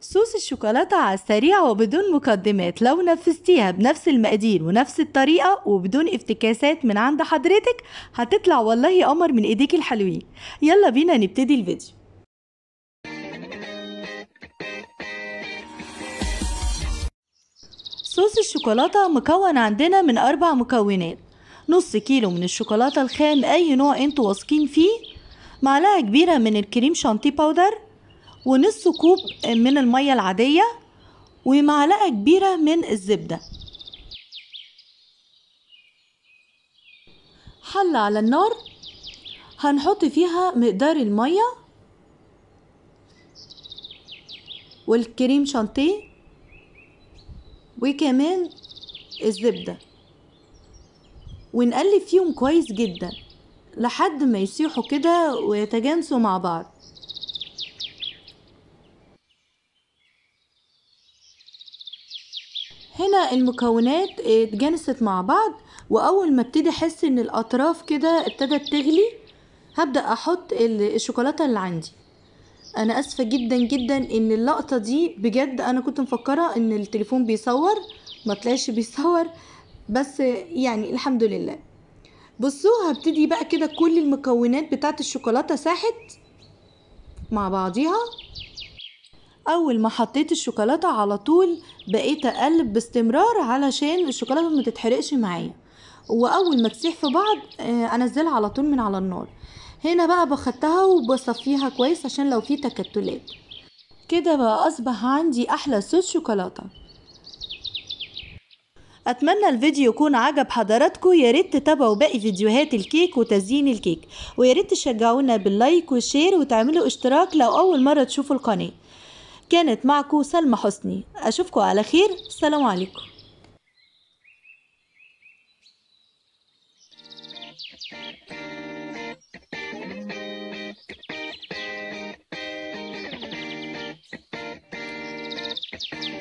صوص الشوكولاتة على السريع وبدون مقدمات لو نفذتيها بنفس المقادير ونفس الطريقة وبدون افتكاسات من عند حضرتك هتطلع والله قمر من ايديكي الحلوين يلا بينا نبتدي الفيديو صوص الشوكولاتة مكون عندنا من أربع مكونات نص كيلو من الشوكولاتة الخام أي نوع انتوا واثقين فيه معلقة كبيرة من الكريم شانتي باودر ونص كوب من المية العادية ومعلقة كبيرة من الزبدة حلة على النار هنحط فيها مقدار المية والكريم شانتيه وكمان الزبدة ونقلب فيهم كويس جدا لحد ما يسيحوا كده ويتجانسوا مع بعض هنا المكونات آه، اتجانست مع بعض واول ما ابتدي احس ان الاطراف كده ابتدت تغلي هبدا احط الشوكولاته اللي عندي انا اسفه جدا جدا ان اللقطه دي بجد انا كنت مفكره ان التليفون بيصور ما طلعش بيصور بس يعني الحمد لله بصوا هبتدي بقى كده كل المكونات بتاعه الشوكولاته ساحت مع بعضيها أول ما حطيت الشوكولاتة على طول بقيت أقلب باستمرار علشان الشوكولاتة ما تتحرقش معايا وأول ما تسيح في بعض آه، أنزلها على طول من على النار هنا بقى بخدتها وبصفيها كويس عشان لو في تكتلات كده بقى أصبح عندي أحلى صوص شوكولاتة اتمنى الفيديو يكون عجب حضراتكم يا ريت تتابعوا باقي فيديوهات الكيك وتزيين الكيك ويا ريت تشجعونا باللايك والشير وتعملوا اشتراك لو اول مره تشوفوا القناه كانت معكم سلمى حسني أشوفكم على خير السلام عليكم Thank you.